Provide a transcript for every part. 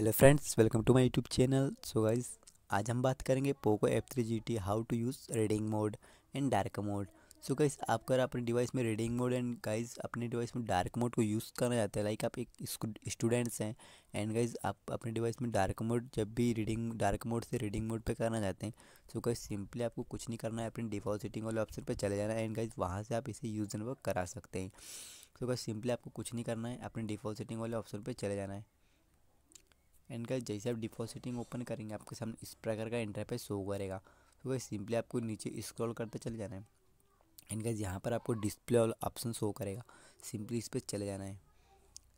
hello friends welcome to my YouTube channel so guys आज हम बात करेंगे Poco F three G T how to use reading mode and dark mode so guys आप अगर अपने device में reading mode and guys अपने device में डार्क मोड को यूज़ करना चाहते हैं लाइक आप एक स्टूडेंट्स हैं एंड गाइज आप अपने डिवाइस में डार्क मोड जब भी रीडिंग डार्क मोड से रीडिंग मोड पर करना चाहते हैं सो गाइज सिंपली आपको कुछ नहीं करना है अपने डिफॉल्ट सेटिंग वाले ऑप्शन पर चले जाना है एंड गाइज वहाँ से आप इसे यूज़ एंड वर्क करा सकते हैं सो गाइज सिंपली आपको कुछ नहीं करना है अपने डिफॉल्ट सेटिंग वाले ऑप्शन पर चले जाना है एंड का जैसे आप डिपॉजिटिंग ओपन करेंगे आपके सामने इस प्रकार का इंटरफेस शो करेगा तो वह सिंपली आपको नीचे स्क्रॉल करते चले जाना है एंड का यहाँ पर आपको डिस्प्ले ऑल ऑप्शन शो करेगा सिंपली इस पर चले जाना है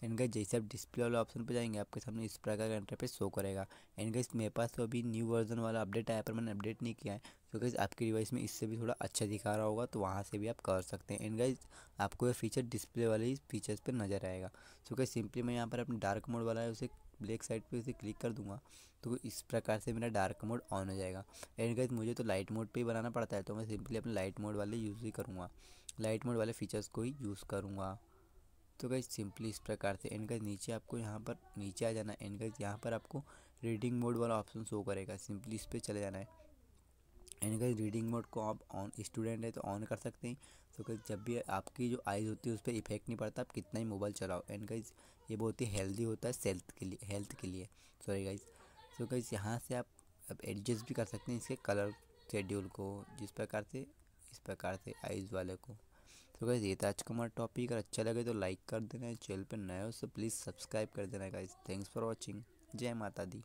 एंड गाइस जैसे आप डिस्प्ले वाले ऑप्शन पर जाएंगे आपके सामने इस प्रकार का इंटरफेस शो करेगा एंड गाइस मेरे पास तो अभी न्यू वर्जन वाला अपडेट आया पर मैंने अपडेट नहीं किया है तो गाइस आपकी डिवाइस में इससे भी थोड़ा अच्छा दिखा रहा होगा तो वहाँ से भी आप कर सकते हैं एंड गाइस आपको ये फीचर डिस्प्ले वाले ही फीचर्स पर नजर आएगा सो तो गाइस सिंपली मैं यहाँ पर अपने डार्क मोड वाला है उसे ब्लैक साइड पर उसे क्लिक कर दूंगा तो इस प्रकार से मेरा डार्क मोड ऑन हो जाएगा एंड गाइज मुझे तो लाइट मोड पर ही बनाना पड़ता है तो मैं सिंपली अपने लाइट मोड वाले यूज़ ही करूँगा लाइट मोड वाले फीचर्स को ही यूज़ करूँगा तो गई सिंपली इस प्रकार से एंड गज़ नीचे आपको यहाँ पर नीचे आ जाना है एंड गज़ यहाँ पर आपको रीडिंग मोड वाला ऑप्शन शो करेगा सिंपली इस पर चले जाना है एंड गज़ रीडिंग मोड को आप ऑन स्टूडेंट है तो ऑन कर सकते हैं तो गई जब भी आपकी जो आइज़ होती है उस पर इफेक्ट नहीं पड़ता आप कितना ही मोबाइल चलाओ एंड गज़ ये बहुत ही हेल्दी होता है सेल्थ के लिए हेल्थ के लिए सॉरी गाइज तो गाइज यहाँ से आप आप एडजस्ट भी कर सकते हैं इसके कलर शेड्यूल को जिस प्रकार से इस प्रकार से आइज़ वाले को तो गाइज ये था आज का हमारा टॉपिक अगर अच्छा लगे तो लाइक कर देना चैनल पर नए हो तो प्लीज़ सब्सक्राइब कर देना गाइज थैंक्स फॉर वॉचिंग जय माता दी